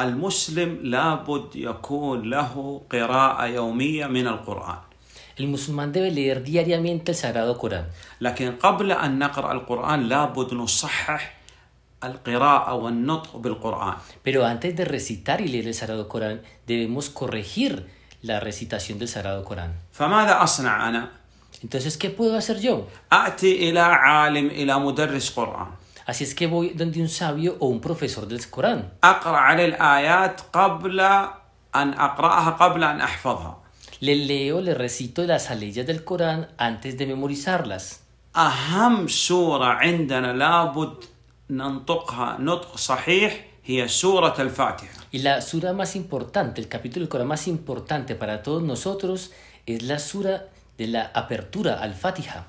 المسلم لابد يكون له قراءة يومية من القرآن المسلمان debe leer diariamente el Sagrado Corán. لكن قبل أن نقرأ القرآن لابد نصحح القراءة والنطق بالقرآن. Pero antes de recitar y leer el Sagrado Corán debemos corregir la recitación del Sagrado Corán. فماذا أصنع أنا؟ Entonces, ¿qué puedo hacer yo? أأتي إلى عالم إلى مدرس قرآن. Así es que voy donde un sabio o un profesor del Corán. Le leo, le recito las aleyas del Corán antes de memorizarlas. Y la sura más importante, el capítulo del Corán más importante para todos nosotros es la sura de la apertura al Fatiha.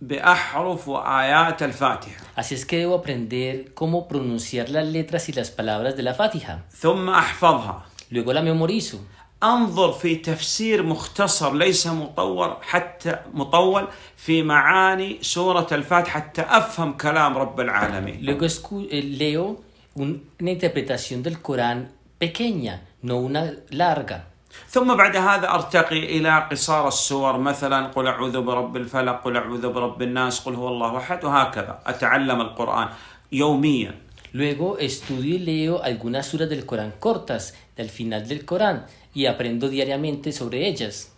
بأحرف وآيات الفاتحة. Así es que debo aprender cómo pronunciar las letras y las palabras de la Fatiha. ثم أحفظها. Luego la memorizo. انظر في تفسير مختصر ليس مطور حتى مطول في معاني سورة الفاتحة حتى أفهم كلام رب العالمين. Luego leo una interpretación del Corán pequeña, no una larga. ثم بعد هذا ارتقي الى قصار السور مثلا قل اعوذ برب الفلق قل اعوذ برب الناس قل هو الله احد وهكذا اتعلم القران يوميا Luego estudio y leo algunas suras del Corán cortas del final del Corán y aprendo diariamente sobre ellas.